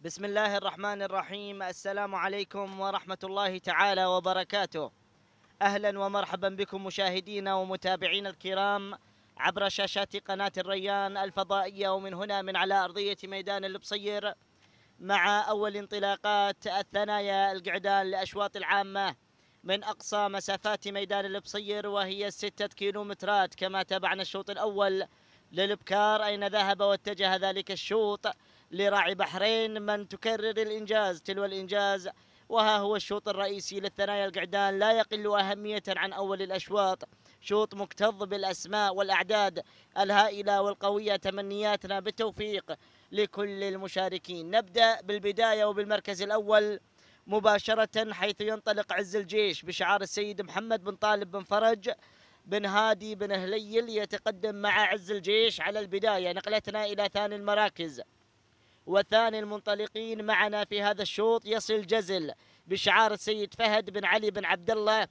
بسم الله الرحمن الرحيم السلام عليكم ورحمة الله تعالى وبركاته أهلا ومرحبا بكم مشاهدينا ومتابعينا الكرام عبر شاشات قناة الريان الفضائية ومن هنا من على أرضية ميدان البصير مع أول انطلاقات الثنايا القعدان لأشواط العامة من أقصى مسافات ميدان البصير وهي ستة كيلومترات كما تابعنا الشوط الأول للبكار أين ذهب واتجه ذلك الشوط لراعي بحرين من تكرر الإنجاز تلو الإنجاز وها هو الشوط الرئيسي للثنايا القعدان لا يقل أهمية عن أول الأشواط شوط مكتظ بالأسماء والأعداد الهائلة والقوية تمنياتنا بالتوفيق لكل المشاركين نبدأ بالبداية وبالمركز الأول مباشرة حيث ينطلق عز الجيش بشعار السيد محمد بن طالب بن فرج بن هادي بن هليل يتقدم مع عز الجيش على البداية نقلتنا إلى ثاني المراكز وثاني المنطلقين معنا في هذا الشوط يصل جزل بشعار السيد فهد بن علي بن عبد الله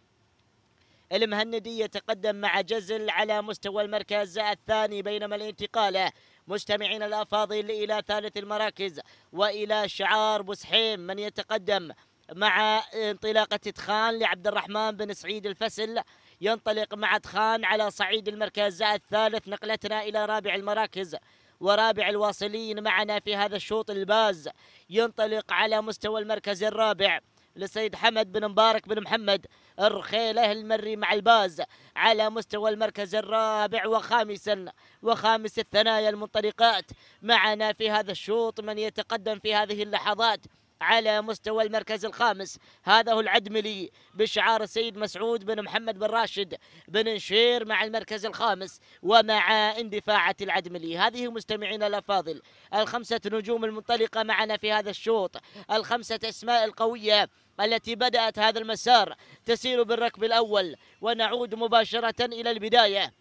المهندي يتقدم مع جزل على مستوى المركز الثاني بينما الانتقال مستمعين الأفاضل إلى ثالث المراكز وإلى شعار بوسحيم من يتقدم مع انطلاقة تخان لعبد الرحمن بن سعيد الفسل ينطلق مع تخان على صعيد المركز الثالث نقلتنا إلى رابع المراكز ورابع الواصلين معنا في هذا الشوط الباز ينطلق على مستوى المركز الرابع لسيد حمد بن مبارك بن محمد الرخيله المري مع الباز على مستوى المركز الرابع وخامسا وخامس الثنايا المنطلقات معنا في هذا الشوط من يتقدم في هذه اللحظات على مستوى المركز الخامس هذا هو العدملي بشعار السيد مسعود بن محمد بن راشد بن نشير مع المركز الخامس ومع اندفاعة العدملي هذه مستمعينا الأفاضل الخمسة نجوم المنطلقة معنا في هذا الشوط الخمسة أسماء القوية التي بدأت هذا المسار تسير بالركب الأول ونعود مباشرة إلى البداية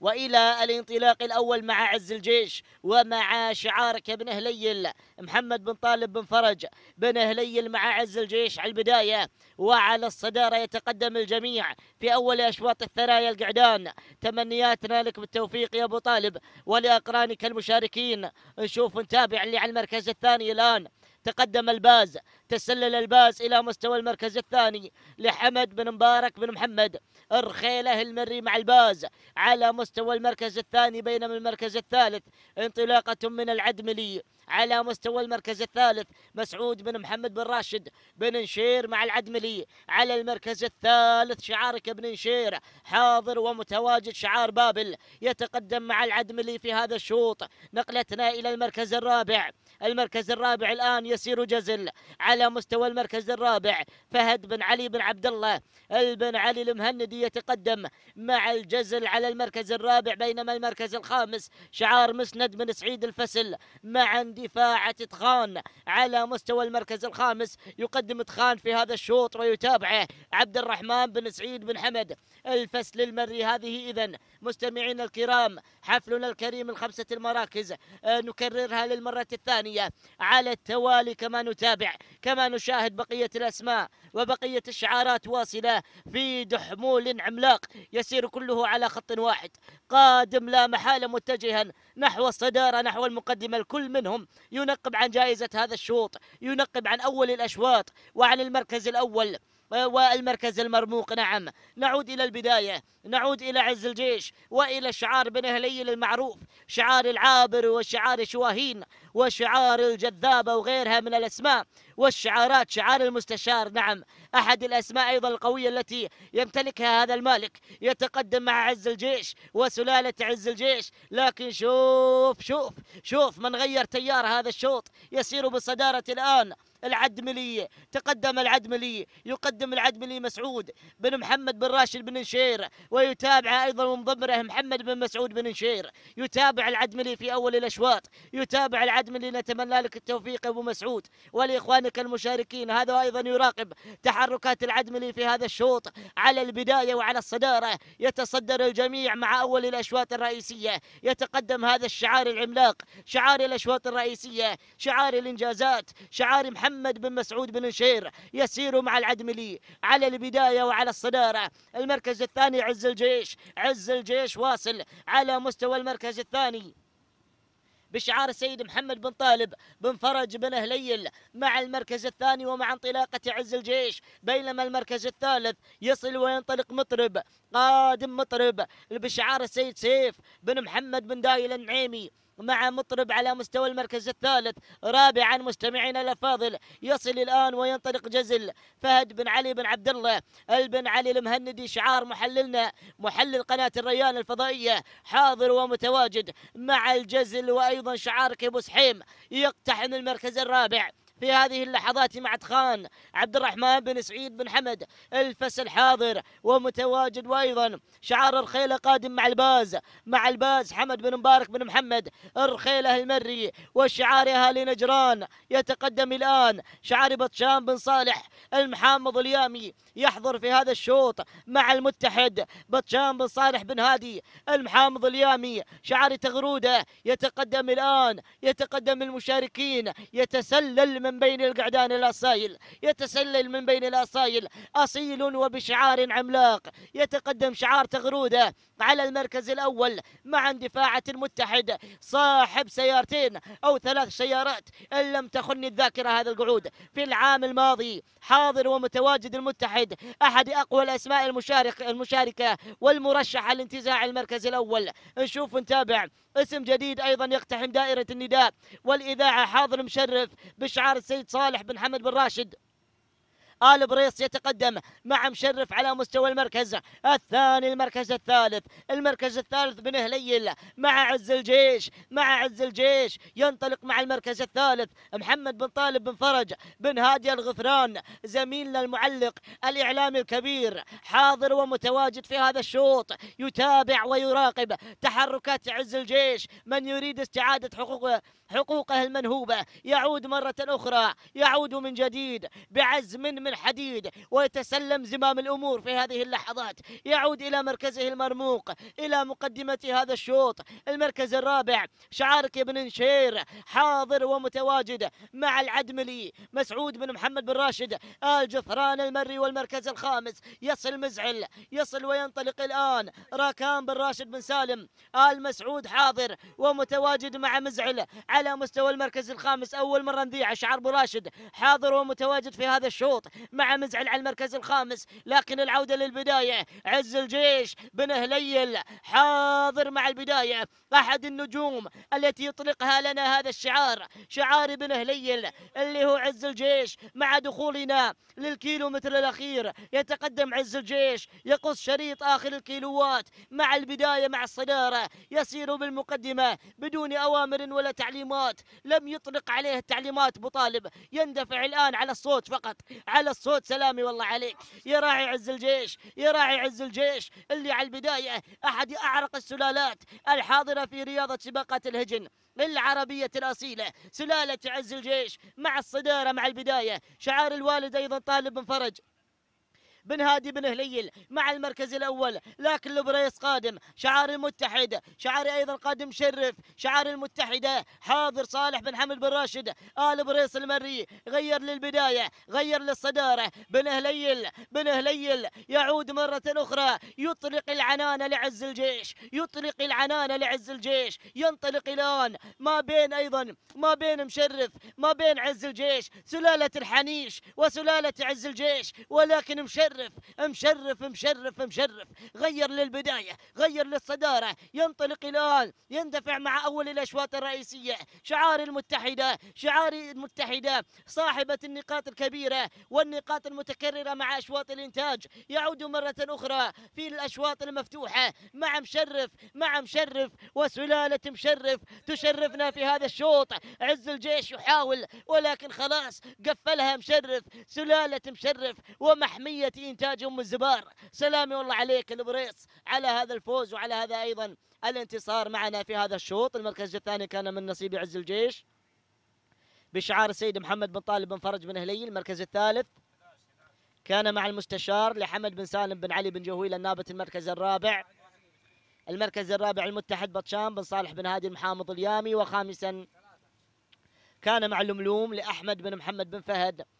والى الانطلاق الاول مع عز الجيش ومع شعارك بن هليل محمد بن طالب بن فرج بن هليل مع عز الجيش على البدايه وعلى الصداره يتقدم الجميع في اول اشواط الثنايا القعدان تمنياتنا لك بالتوفيق يا ابو طالب ولاقرانك المشاركين نشوف نتابع اللي على المركز الثاني الان تقدم الباز تسلل الباز إلى مستوى المركز الثاني لحمد بن مبارك بن محمد الرخيلة المري مع الباز على مستوى المركز الثاني بينما المركز الثالث انطلاقة من العدملي على مستوى المركز الثالث مسعود بن محمد بن راشد بن نشير مع العدملي على المركز الثالث شعارك بن نشير حاضر ومتواجد شعار بابل يتقدم مع العدملي في هذا الشوط نقلتنا إلى المركز الرابع المركز الرابع الآن يسير جزل على مستوى المركز الرابع فهد بن علي بن عبد الله البن علي المهندي يتقدم مع الجزل على المركز الرابع بينما المركز الخامس شعار مسند بن سعيد الفسل مع دفاع تدخان على مستوى المركز الخامس يقدم تخان في هذا الشوط ويتابعه عبد الرحمن بن سعيد بن حمد الفسل المري هذه إذا مستمعينا الكرام حفلنا الكريم الخمسة المراكز آه، نكررها للمرة الثانية على التوالي كما نتابع كما نشاهد بقية الأسماء وبقية الشعارات واصلة في دحمول عملاق يسير كله على خط واحد قادم لا محالة متجها نحو الصدارة نحو المقدمة الكل منهم ينقب عن جائزة هذا الشوط ينقب عن أول الأشواط وعن المركز الأول والمركز المرموق نعم نعود إلى البداية نعود إلى عز الجيش وإلى شعار بن هليل المعروف شعار العابر وشعار شواهين وشعار الجذابة وغيرها من الأسماء والشعارات شعار المستشار نعم أحد الأسماء أيضا القوية التي يمتلكها هذا المالك يتقدم مع عز الجيش وسلالة عز الجيش لكن شوف شوف شوف من غير تيار هذا الشوط يسير بالصدارة الآن العدملي تقدم العدملي يقدم العدملي مسعود بن محمد بن راشد بن نشير ويتابع أيضا ومضمره محمد بن مسعود بن نشير يتابع العدملي في أول الأشواط يتابع العدملي نتمنى لك التوفيق أبو مسعود ولإخوانك المشاركين هذا أيضا يراقب تحركات العدملي في هذا الشوط على البداية وعلى الصدارة يتصدر الجميع مع أول الأشواط الرئيسية يتقدم هذا الشعار العملاق شعار الأشواط الرئيسية شعار الإنجازات شعار محمد محمد بن مسعود بن نشير يسير مع العدملي على البداية وعلى الصدارة المركز الثاني عز الجيش عز الجيش واصل على مستوى المركز الثاني بشعار السيد محمد بن طالب بن فرج بن هليل مع المركز الثاني ومع انطلاقة عز الجيش بينما المركز الثالث يصل وينطلق مطرب قادم مطرب بشعار السيد سيف بن محمد بن دايل النعيمي مع مطرب على مستوى المركز الثالث رابعا مستمعينا الافاضل يصل الان وينطلق جزل فهد بن علي بن عبد الله البن علي المهندي شعار محللنا محلل قناه الريان الفضائيه حاضر ومتواجد مع الجزل وايضا شعار كيبوس حيم يقتحم المركز الرابع في هذه اللحظات مع تخان عبد الرحمن بن سعيد بن حمد الفس الحاضر ومتواجد وأيضا شعار الخيلة قادم مع الباز مع الباز حمد بن مبارك بن محمد الخيلة المري والشعار أهالي نجران يتقدم الآن شعار بطشان بن صالح المحامض اليامي يحضر في هذا الشوط مع المتحد بطشان بن صالح بن هادي المحامض اليامي شعار تغرودة يتقدم الآن يتقدم المشاركين يتسلل من من بين القعدان الأصايل يتسلل من بين الأصايل أصيل وبشعار عملاق يتقدم شعار تغرودة على المركز الأول مع اندفاعة المتحد صاحب سيارتين أو ثلاث سيارات إن لم تخني الذاكرة هذا القعود في العام الماضي حاضر ومتواجد المتحد أحد أقوى الأسماء المشارك المشاركة والمرشحة لانتزاع المركز الأول نشوف ونتابع اسم جديد أيضا يقتحم دائرة النداء والإذاعة حاضر مشرف بشعار السيد صالح بن حمد بن راشد آل بريص يتقدم مع مشرف على مستوى المركز الثاني المركز الثالث المركز الثالث بن هليل مع عز الجيش مع عز الجيش ينطلق مع المركز الثالث محمد بن طالب بن فرج بن هادي الغفران زميلنا المعلق الإعلامي الكبير حاضر ومتواجد في هذا الشوط يتابع ويراقب تحركات عز الجيش من يريد استعادة حقوقه حقوقه المنهوبة يعود مرة أخرى يعود من جديد بعزم من الحديد ويتسلم زمام الأمور في هذه اللحظات يعود إلى مركزه المرموق إلى مقدمة هذا الشوط المركز الرابع شعارك بن نشير حاضر ومتواجد مع العدملي مسعود بن محمد بن راشد آل جثران المري والمركز الخامس يصل مزعل يصل وينطلق الآن راكان بن راشد بن سالم آل مسعود حاضر ومتواجد مع مزعل على مستوى المركز الخامس أول مرة نذيع شعار راشد حاضر ومتواجد في هذا الشوط مع مزعل على المركز الخامس لكن العودة للبداية عز الجيش بن هليل حاضر مع البداية أحد النجوم التي يطلقها لنا هذا الشعار شعار بن هليل اللي هو عز الجيش مع دخولنا للكيلو متر الأخير يتقدم عز الجيش يقص شريط آخر الكيلوات مع البداية مع الصدارة يسير بالمقدمة بدون أوامر ولا تعليمات لم يطلق عليه التعليمات بطالب يندفع الآن على الصوت فقط على الصوت سلامي والله عليك يا راعي عز الجيش يا راعي عز الجيش اللي على البداية أحد أعرق السلالات الحاضرة في رياضة سباقات الهجن العربية الأصيلة سلالة عز الجيش مع الصدارة مع البداية شعار الوالد أيضا طالب من فرج بن هادي بن هليل مع المركز الأول لكن لبريس قادم شعار المتحد شعار أيضا قادم شرف شعار المتحدة حاضر صالح بن حمد بن راشد آل بريس المري غير للبداية غير للصدارة بن هليل بن هليل يعود مرة أخرى يطلق العنان لعز الجيش يطلق العنان لعز الجيش ينطلق الآن ما بين أيضا ما بين مشرف ما بين عز الجيش سلالة الحنيش وسلالة عز الجيش ولكن مشرف مشرف مشرف مشرف مشرف غير للبداية غير للصدارة ينطلق الآن يندفع مع أول الأشواط الرئيسية شعار المتحدة شعار المتحدة صاحبة النقاط الكبيرة والنقاط المتكررة مع أشواط الإنتاج يعود مرة أخرى في الأشواط المفتوحة مع مشرف مع مشرف وسلالة مشرف تشرفنا في هذا الشوط عز الجيش يحاول ولكن خلاص قفلها مشرف سلالة مشرف ومحمية إنتاج أم الزبار سلامي والله عليك البريص على هذا الفوز وعلى هذا أيضا الانتصار معنا في هذا الشوط المركز الثاني كان من نصيب عز الجيش بشعار السيد محمد بن طالب بن فرج بن هليل المركز الثالث كان مع المستشار لحمد بن سالم بن علي بن جهويل النابت المركز الرابع المركز الرابع المتحد بطشان بن صالح بن هادي المحامض اليامي وخامسا كان مع الملوم لأحمد بن محمد بن فهد